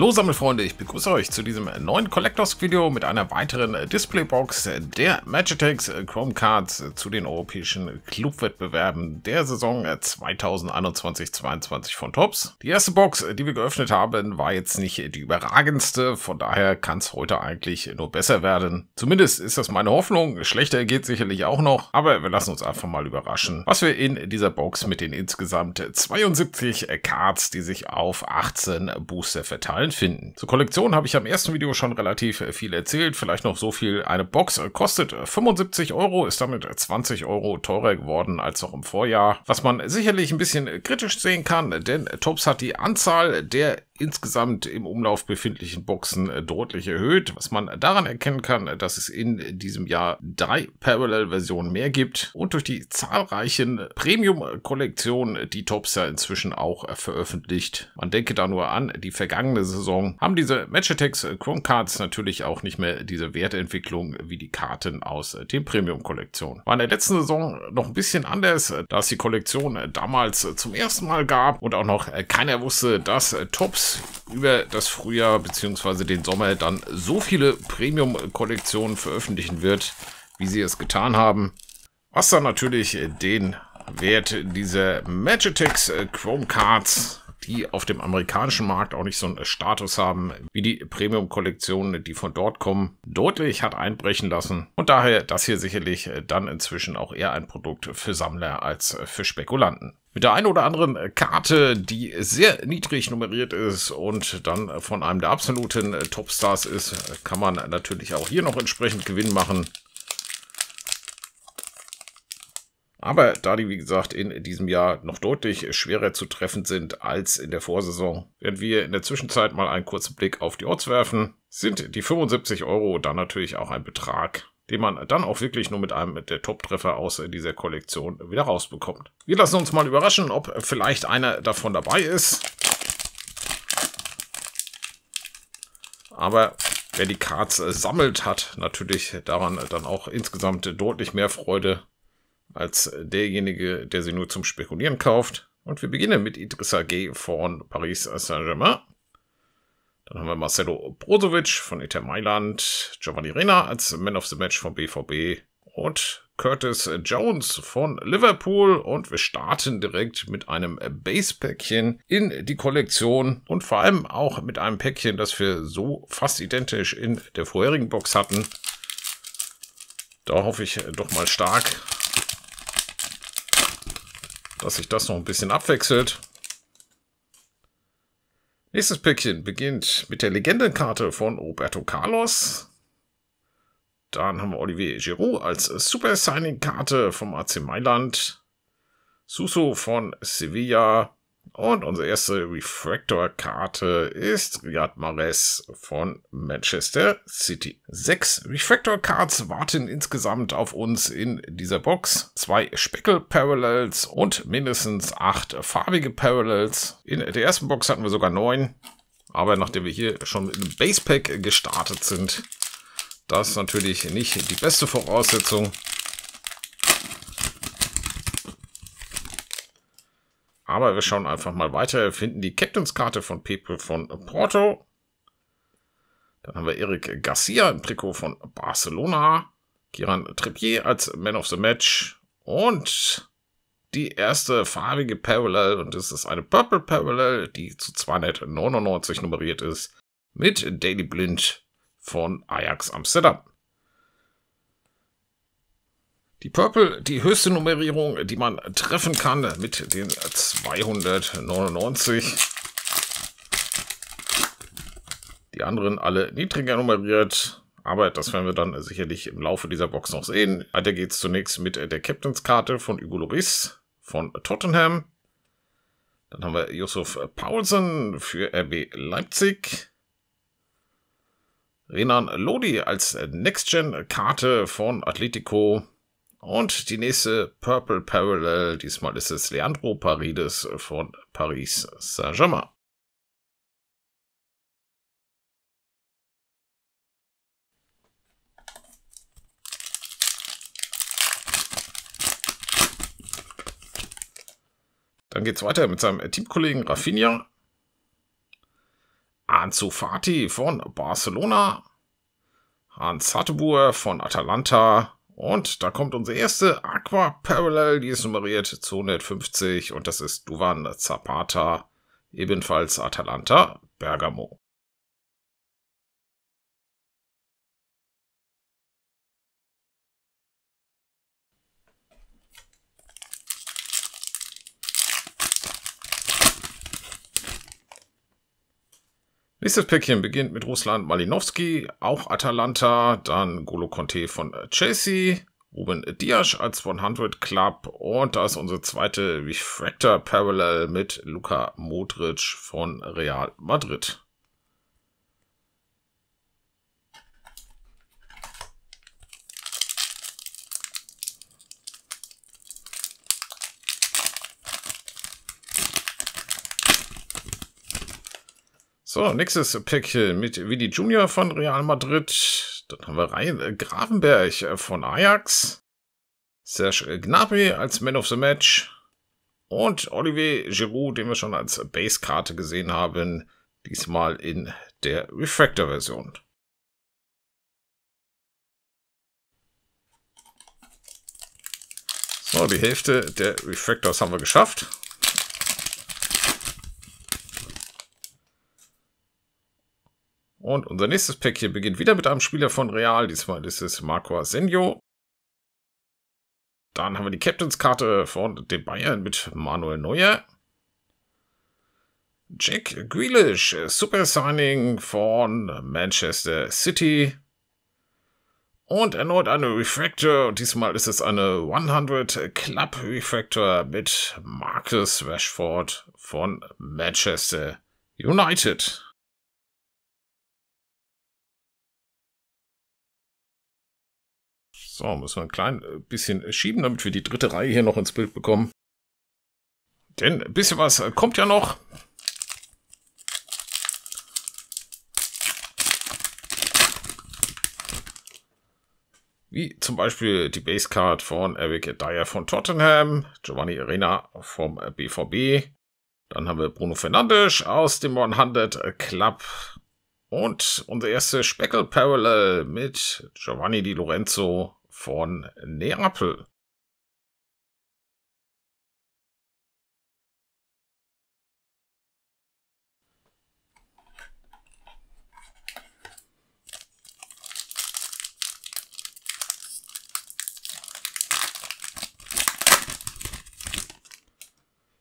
Hallo Sammelfreunde, ich begrüße euch zu diesem neuen Collectors-Video mit einer weiteren äh, Displaybox äh, der Magitex äh, Chrome Cards zu den europäischen Clubwettbewerben der Saison 2021-22 von Tops. Die erste Box, die wir geöffnet haben, war jetzt nicht die überragendste, von daher kann es heute eigentlich nur besser werden. Zumindest ist das meine Hoffnung, schlechter geht sicherlich auch noch, aber wir lassen uns einfach mal überraschen, was wir in dieser Box mit den insgesamt 72 Cards, die sich auf 18 Booster verteilen, Sachen finden. Zur Kollektion habe ich am ersten Video schon relativ äh, viel erzählt, vielleicht noch so viel. Eine Box äh, kostet 75 äh, Euro, ist damit 20 Euro teurer geworden als noch im Vorjahr, was man sicherlich ein bisschen kritisch sehen kann, denn Tops hat die Anzahl der insgesamt im Umlauf befindlichen Boxen äh, deutlich erhöht, was man daran erkennen kann, äh, dass es in diesem Jahr drei Parallel-Versionen mehr gibt und durch die zahlreichen Premium-Kollektionen, die Tops ja inzwischen auch äh, veröffentlicht. Man denke da nur an die vergangene Saison, haben diese Match Chrome Cards natürlich auch nicht mehr diese Wertentwicklung wie die Karten aus den Premium-Kollektionen. War in der letzten Saison noch ein bisschen anders, da es die Kollektion damals zum ersten Mal gab und auch noch keiner wusste, dass Tops über das Frühjahr bzw. den Sommer dann so viele Premium-Kollektionen veröffentlichen wird, wie sie es getan haben. Was dann natürlich den Wert dieser Magitex äh, Chrome Cards die auf dem amerikanischen Markt auch nicht so einen Status haben wie die Premium-Kollektionen, die von dort kommen, deutlich hat einbrechen lassen. Und daher das hier sicherlich äh, dann inzwischen auch eher ein Produkt für Sammler als äh, für Spekulanten mit der einen oder anderen äh, Karte, die sehr niedrig nummeriert ist und dann von einem der absoluten Topstars ist, kann man natürlich auch hier noch entsprechend Gewinn machen. Aber da die, wie gesagt, in diesem Jahr noch deutlich schwerer zu treffen sind als in der Vorsaison, werden wir in der Zwischenzeit mal einen kurzen Blick auf die Orts werfen, sind die 75 Euro dann natürlich auch ein Betrag, den man dann auch wirklich nur mit einem der Top-Treffer aus dieser Kollektion wieder rausbekommt. Wir lassen uns mal überraschen, ob vielleicht einer davon dabei ist. Aber wer die Cards äh, sammelt, hat natürlich daran dann auch insgesamt deutlich mehr Freude als derjenige, der sie nur zum Spekulieren kauft. Und wir beginnen mit Idrissa G. von Paris Saint-Germain. Dann haben wir Marcelo Brozovic von Inter Mailand, Giovanni Rena als Man of the Match von BVB und Curtis Jones von Liverpool und wir starten direkt mit einem Base-Päckchen in die Kollektion und vor allem auch mit einem Päckchen, das wir so fast identisch in der vorherigen Box hatten. Da hoffe ich doch mal stark, dass sich das noch ein bisschen abwechselt. Nächstes Päckchen beginnt mit der Legendenkarte von Roberto Carlos. Dann haben wir Olivier Giroud als Super Signing-Karte vom AC Mailand. Suso von Sevilla. Und unsere erste Refractor-Karte ist Riyad Mahrez von Manchester City. Sechs Refractor-Cards warten insgesamt auf uns in dieser Box. Zwei speckle parallels und mindestens acht farbige Parallels. In der ersten Box hatten wir sogar neun. Aber nachdem wir hier schon mit einem Base-Pack gestartet sind, das ist natürlich nicht die beste Voraussetzung. Aber wir schauen einfach mal weiter. Wir finden die Captainskarte von Pepe von Porto. Dann haben wir Eric Garcia im Trikot von Barcelona. Kieran Trippier als Man of the Match. Und die erste farbige Parallel. Und das ist eine Purple Parallel, die zu 299 nummeriert ist. Mit Daily Blind von Ajax Amsterdam. Die Purple, die höchste Nummerierung, die man treffen kann mit den 299. Die anderen alle niedriger nummeriert. Aber das werden wir dann sicherlich im Laufe dieser Box noch sehen. Weiter geht's zunächst mit der Captain's Karte von Hugo Loris von Tottenham. Dann haben wir Josef Paulsen für RB Leipzig. Renan Lodi als Next-Gen-Karte von Atletico. Und die nächste Purple Parallel, diesmal ist es Leandro Parides von Paris Saint-Germain. Dann geht's weiter mit seinem Teamkollegen Rafinha. Ansu Fati von Barcelona. Hans Hattebuer von Atalanta. Und da kommt unsere erste Aqua Parallel, die ist nummeriert 250 und das ist Duvan Zapata, ebenfalls Atalanta Bergamo. Nächstes Päckchen beginnt mit Russland Malinowski, auch Atalanta, dann Golo Conte von Chelsea, Ruben Diasch als 100 Club und da ist unsere zweite Refractor Parallel mit Luca Modric von Real Madrid. So, nächstes Päckchen mit Vidi Junior von Real Madrid. Dann haben wir Ryan äh, Gravenberg äh, von Ajax. Serge Gnabry als Man of the Match. Und Olivier Giroud, den wir schon als Base-Karte gesehen haben. Diesmal in der Refractor-Version. So, die Hälfte der Refractors haben wir geschafft. Und unser nächstes Pack hier beginnt wieder mit einem Spieler von Real. Diesmal ist es Marco Asenio. Dann haben wir die Captains-Karte von den Bayern mit Manuel Neuer. Jack Grealish, Super Signing von Manchester City. Und erneut eine Refractor. Und diesmal ist es eine 100 Club Refractor mit Marcus Rashford von Manchester United. So, müssen wir ein klein äh, bisschen schieben, damit wir die dritte Reihe hier noch ins Bild bekommen. Denn ein bisschen was äh, kommt ja noch. Wie zum Beispiel die Basecard von Eric Dyer von Tottenham, Giovanni Arena vom BVB. Äh, Dann haben wir Bruno Fernandes aus dem 100 Club. Und unser erste Speckle Parallel mit Giovanni Di Lorenzo von Neapel.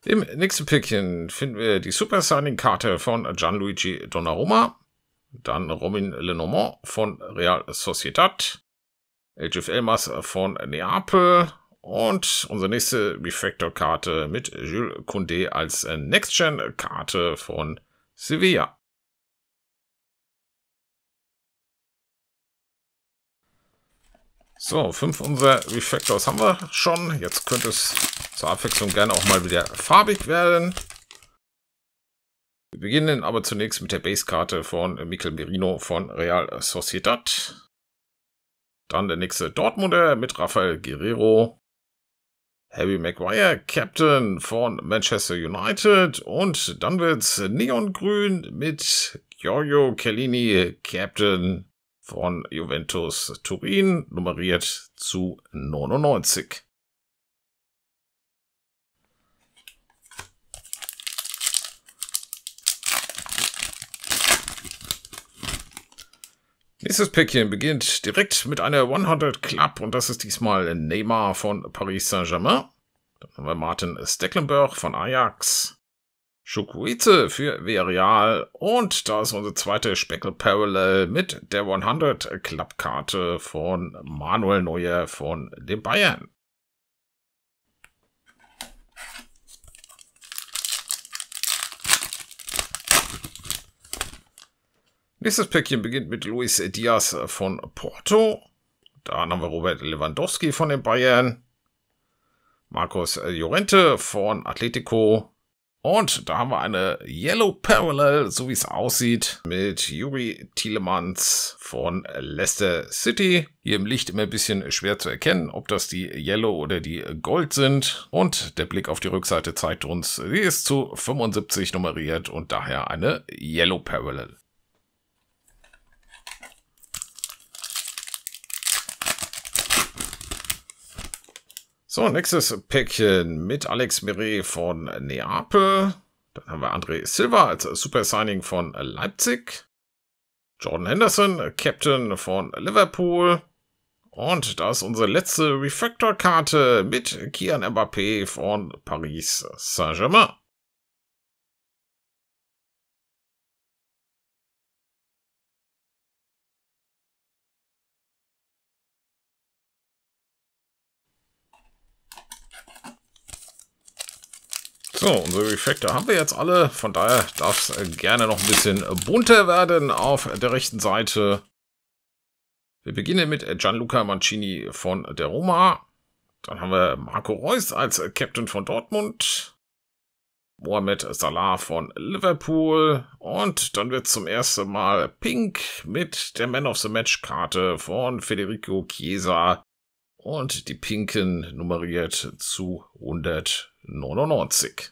Im nächsten Päckchen finden wir die Super Signing-Karte von Gianluigi Donnarumma, dann Romin Lenormand von Real Sociedad, GFL-Mass von Neapel. Und unsere nächste Refactor-Karte mit Jules Condé als äh, Next-Gen-Karte von Sevilla. So, fünf unserer Refactors haben wir schon. Jetzt könnte es zur Abwechslung gerne auch mal wieder farbig werden. Wir beginnen aber zunächst mit der Base-Karte von Mikel Merino von Real Sociedad. Dann der nächste Dortmunder mit Rafael Guerrero. Harry Maguire, Captain von Manchester United. Und dann wird's Neongrün mit Giorgio Cellini, Captain von Juventus Turin, nummeriert zu 99. Nächstes Päckchen beginnt direkt mit einer 100 Club und das ist diesmal Neymar von Paris Saint-Germain. Dann haben wir Martin Stecklenberg von Ajax. Schukwitze für Vereal und da ist unsere zweite Speckle Parallel mit der 100 Club Karte von Manuel Neuer von den Bayern. Nächstes Päckchen beginnt mit Luis Diaz von Porto. Dann haben wir Robert Lewandowski von den Bayern. Marcos Llorente von Atletico. Und da haben wir eine Yellow Parallel, so wie es aussieht, mit Juri Tielemans von Leicester City. Hier im Licht immer ein bisschen schwer zu erkennen, ob das die Yellow oder die Gold sind. Und der Blick auf die Rückseite zeigt uns, sie ist zu 75 nummeriert und daher eine Yellow Parallel. So, nächstes Päckchen mit Alex Mire von Neapel. Dann haben wir André Silva als Super Signing von Leipzig. Jordan Henderson, Captain von Liverpool. Und da ist unsere letzte Refractor-Karte mit Kian Mbappé von Paris Saint-Germain. So, unsere Effekte haben wir jetzt alle. Von daher darf es äh, gerne noch ein bisschen bunter werden auf der rechten Seite. Wir beginnen mit Gianluca Mancini von der Roma. Dann haben wir Marco Reus als Captain von Dortmund. Mohamed Salah von Liverpool. Und dann wird zum ersten Mal Pink mit der Man of the Match Karte von Federico Chiesa. Und die Pinken nummeriert zu 100. 99.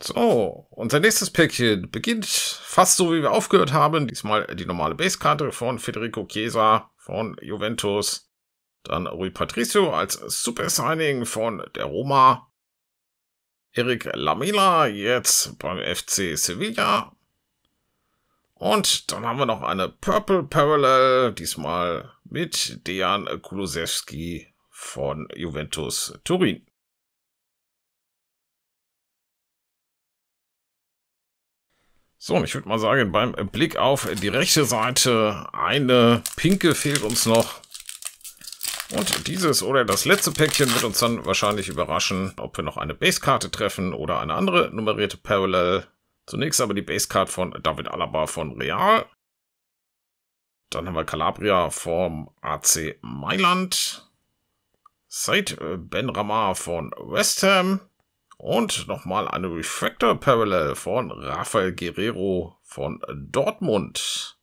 So, unser nächstes Päckchen beginnt fast so, wie wir aufgehört haben. Diesmal die normale Basekarte von Federico Chiesa von Juventus. Dann Rui Patricio als Super Signing von der Roma. Eric Lamela, jetzt beim FC Sevilla. Und dann haben wir noch eine Purple Parallel, diesmal mit Dejan Kulusewski von Juventus Turin. So, und ich würde mal sagen, beim Blick auf die rechte Seite, eine pinke fehlt uns noch. Und dieses oder das letzte Päckchen wird uns dann wahrscheinlich überraschen, ob wir noch eine Basekarte treffen oder eine andere nummerierte Parallel. Zunächst aber die Basecard von David Alaba von Real. Dann haben wir Calabria vom AC Mailand. Said äh, Ben Ramar von West Ham. Und nochmal eine Refractor Parallel von Rafael Guerrero von Dortmund.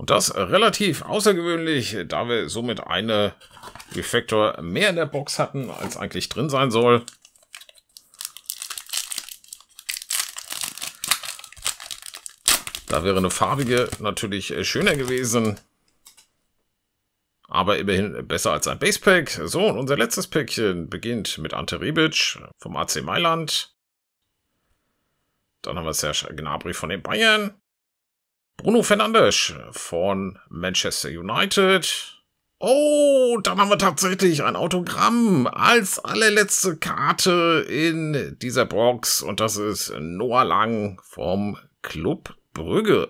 Und das relativ außergewöhnlich, da wir somit eine Refactor mehr in der Box hatten, als eigentlich drin sein soll. Da wäre eine farbige natürlich äh, schöner gewesen. Aber immerhin besser als ein Basepack. So, und unser letztes Päckchen beginnt mit Ante Rebic vom AC Mailand. Dann haben wir Serge Gnabry von den Bayern. Bruno Fernandes von Manchester United. Oh, dann haben wir tatsächlich ein Autogramm als allerletzte Karte in dieser Box. Und das ist Noah Lang vom Club Brügge.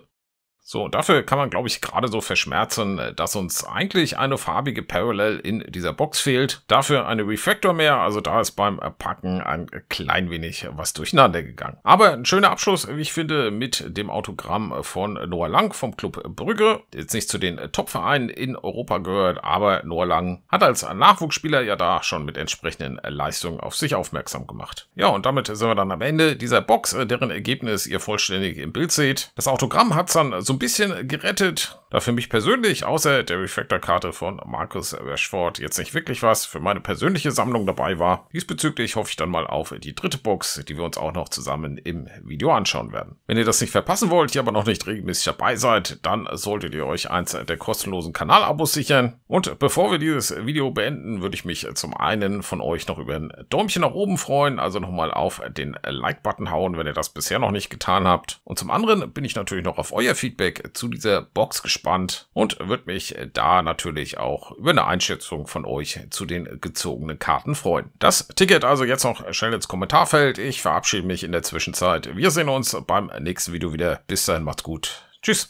So, und dafür kann man, glaube ich, gerade so verschmerzen, äh, dass uns eigentlich eine farbige Parallel in dieser Box fehlt. Dafür eine Refractor mehr, also da ist beim Packen ein klein wenig was durcheinander gegangen. Aber ein schöner Abschluss, wie ich finde, mit dem Autogramm von Noah Lang vom Club Brügge. Jetzt nicht zu den Top-Vereinen in Europa gehört, aber Noah Lang hat als Nachwuchsspieler ja da schon mit entsprechenden Leistungen auf sich aufmerksam gemacht. Ja, und damit sind wir dann am Ende dieser Box, äh, deren Ergebnis ihr vollständig im Bild seht. Das Autogramm hat es dann so so ein bisschen gerettet. Da für mich persönlich, außer der Refractor-Karte von Markus Rashford, jetzt nicht wirklich was für meine persönliche Sammlung dabei war. Diesbezüglich hoffe ich dann mal auf die dritte Box, die wir uns auch noch zusammen im Video anschauen werden. Wenn ihr das nicht verpassen wollt, ihr aber noch nicht regelmäßig dabei seid, dann solltet ihr euch eins der kostenlosen Kanalabos sichern. Und bevor wir dieses Video beenden, würde ich mich zum einen von euch noch über ein Däumchen nach oben freuen, also nochmal auf den Like-Button hauen, wenn ihr das bisher noch nicht getan habt. Und zum anderen bin ich natürlich noch auf euer Feedback Feedback zu dieser Box gespannt und würde mich da natürlich auch über eine Einschätzung von euch zu den gezogenen Karten freuen. Das Ticket also jetzt noch schnell ins Kommentarfeld. Ich verabschiede mich in der Zwischenzeit. Wir sehen uns beim nächsten Video wieder. Bis dahin, macht's gut. Tschüss.